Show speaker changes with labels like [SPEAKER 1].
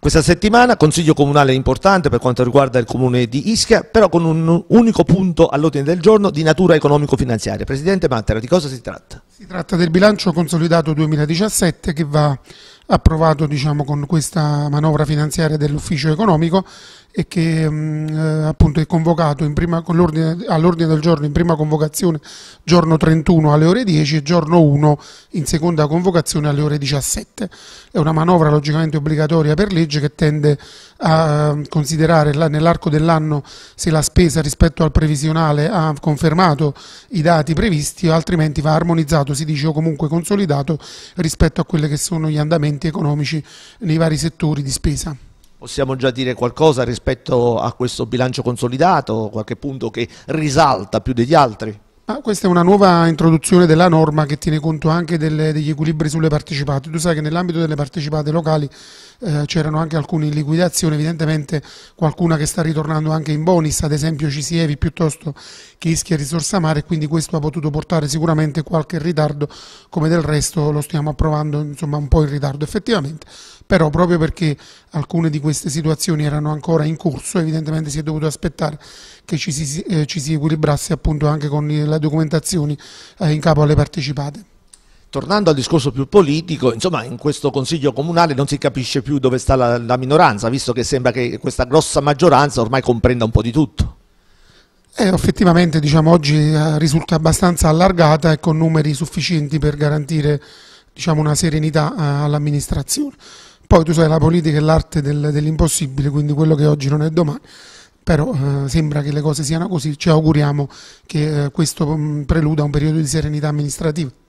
[SPEAKER 1] Questa settimana consiglio comunale importante per quanto riguarda il comune di Ischia, però con un unico punto all'ordine del giorno di natura economico-finanziaria. Presidente Mattera, di cosa si tratta?
[SPEAKER 2] Si tratta del bilancio consolidato 2017 che va approvato diciamo, con questa manovra finanziaria dell'ufficio economico e che mh, mm, eh, appunto è convocato prima, con all'ordine del giorno in prima convocazione giorno 31 alle ore 10 e giorno 1 in seconda convocazione alle ore 17. È una manovra logicamente obbligatoria per legge che tende a mm, considerare nell'arco dell'anno se la spesa rispetto al previsionale ha confermato i dati previsti o altrimenti va armonizzato consolidato, si dice o comunque consolidato rispetto a quelli che sono gli andamenti economici nei vari settori di spesa.
[SPEAKER 1] Possiamo già dire qualcosa rispetto a questo bilancio consolidato, qualche punto che risalta più degli altri?
[SPEAKER 2] Ah, questa è una nuova introduzione della norma che tiene conto anche delle, degli equilibri sulle partecipate. Tu sai che nell'ambito delle partecipate locali eh, c'erano anche alcune in liquidazione, evidentemente qualcuna che sta ritornando anche in bonus, ad esempio Cisievi piuttosto che Ischia Risorsa Mare, quindi questo ha potuto portare sicuramente qualche ritardo, come del resto lo stiamo approvando insomma, un po' in ritardo effettivamente, però proprio perché alcune di queste situazioni erano ancora in corso, evidentemente si è dovuto aspettare che ci si, eh, ci si equilibrasse appunto anche con la documentazioni eh, in capo alle partecipate.
[SPEAKER 1] Tornando al discorso più politico, insomma in questo Consiglio Comunale non si capisce più dove sta la, la minoranza, visto che sembra che questa grossa maggioranza ormai comprenda un po' di tutto.
[SPEAKER 2] Eh, effettivamente diciamo, oggi eh, risulta abbastanza allargata e con numeri sufficienti per garantire diciamo, una serenità eh, all'amministrazione. Poi tu sai, la politica è l'arte dell'impossibile, quindi quello che oggi non è domani però eh, sembra che le cose siano così, ci auguriamo che eh, questo mm, preluda un periodo di serenità amministrativa.